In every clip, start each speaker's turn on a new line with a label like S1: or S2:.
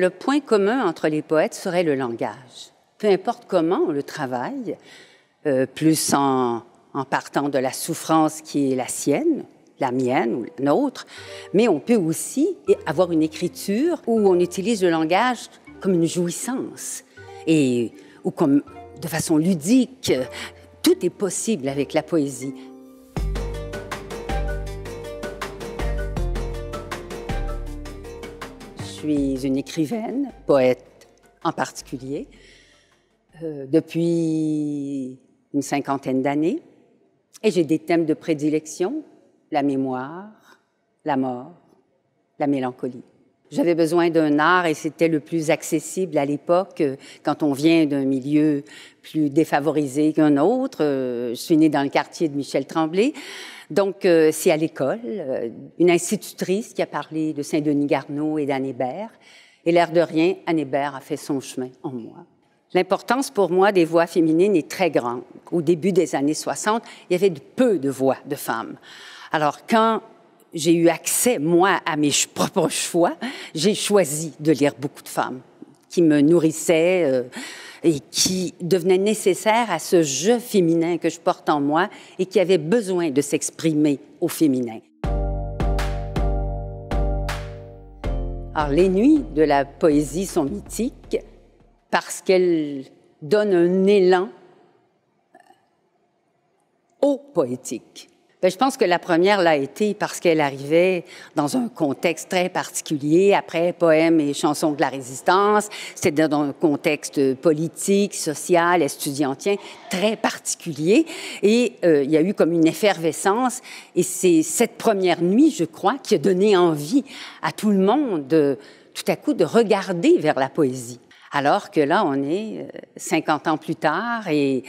S1: Le point commun entre les poètes serait le langage. Peu importe comment on le travaille, euh, plus en, en, partant de la souffrance qui est la sienne, la mienne ou la nôtre, mais on peut aussi avoir une écriture où on utilise le langage comme une jouissance et ou comme de façon ludique. Tout est possible avec la poésie. suis une écrivaine, poète en particulier, euh, depuis une cinquantaine d'années. Et j'ai des thèmes de prédilection, la mémoire, la mort, la mélancolie. J'avais besoin d'un art et c'était le plus accessible à l'époque. Euh, quand on vient d'un milieu plus défavorisé qu'un autre, euh, je suis née dans le quartier de Michel Tremblay. Donc, euh, c'est à l'école, une institutrice qui a parlé de Saint-Denis Garneau et d'Anne Hébert. Et l'air de rien, Anne Hébert a fait son chemin en moi. L'importance pour moi des voix féminines est très grande. Au début des années 60, il y avait peu de voix de femmes. Alors, quand j'ai eu accès, moi, à mes propres choix, j'ai choisi de lire beaucoup de femmes qui me nourrissaient euh, et qui devenaient nécessaires à ce jeu féminin que je porte en moi et qui avait besoin de s'exprimer au féminin. Alors, les nuits de la poésie sont mythiques parce qu'elles donnent un élan au poétique. Ben, je pense que la première l'a été parce qu'elle arrivait dans un contexte très particulier, après poèmes et chansons de la résistance. C'était dans un contexte politique, social, estudiantien, très particulier. Et euh, il y a eu comme une effervescence. Et c'est cette première nuit, je crois, qui a donné envie à tout le monde, tout à coup, de regarder vers la poésie. Alors que là, on est 50 euh, ans plus tard et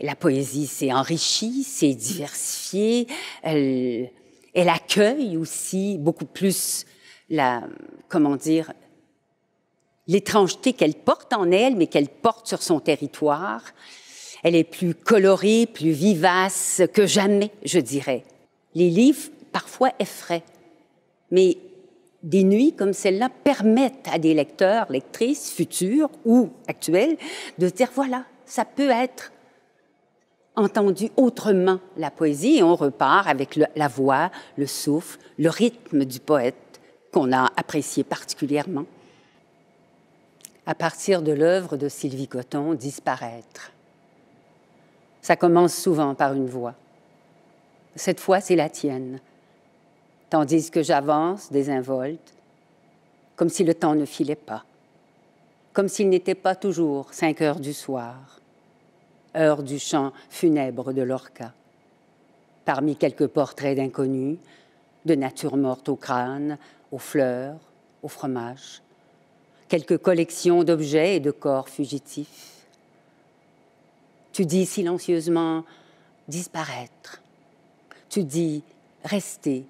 S1: la poésie s'est enrichie, s'est diversifiée, elle, accueille aussi beaucoup plus comment dire, l'étrangeté qu'elle porte en elle, mais qu'elle porte sur son territoire. Elle est plus colorée, plus vivace que jamais, je dirais. Les livres, parfois, effraient. Mais des nuits comme celle-là permettent à des lecteurs, lectrices futurs ou actuels de dire, voilà, ça peut être entendu autrement la poésie et on repart avec la voix, le souffle, le rythme du poète qu'on a apprécié particulièrement. À partir de l'œuvre de Sylvie Coton, Disparaître. Ça commence souvent par une voix. Cette fois, c'est la tienne. Tandis que j'avance, désinvolte, comme si le temps ne filait pas, comme s'il n'était pas toujours cinq heures du soir heure du chant funèbre de l'orca. Parmi quelques portraits d'inconnus, de nature morte au crâne, aux fleurs, au fromage, quelques collections d'objets et de corps fugitifs. Tu dis silencieusement disparaître. Tu dis rester,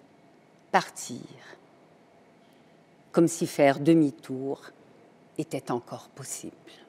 S1: partir, comme si faire demi-tour était encore possible.